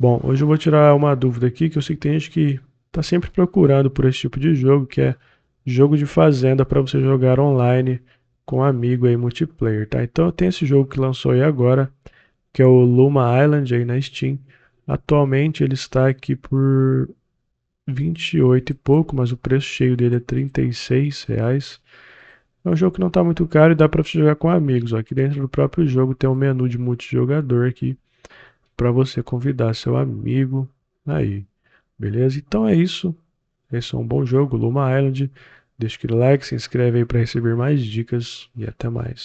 Bom, hoje eu vou tirar uma dúvida aqui que eu sei que tem gente que está sempre procurando por esse tipo de jogo, que é jogo de fazenda para você jogar online com amigo aí multiplayer, tá? Então tem esse jogo que lançou aí agora, que é o Luma Island aí na Steam. Atualmente ele está aqui por 28 e pouco, mas o preço cheio dele é 36 reais. É um jogo que não está muito caro e dá para você jogar com amigos. Ó. Aqui dentro do próprio jogo tem um menu de multijogador aqui para você convidar seu amigo aí. Beleza? Então é isso. Esse é um bom jogo, Luma Island. Deixa aquele like, se inscreve aí para receber mais dicas e até mais.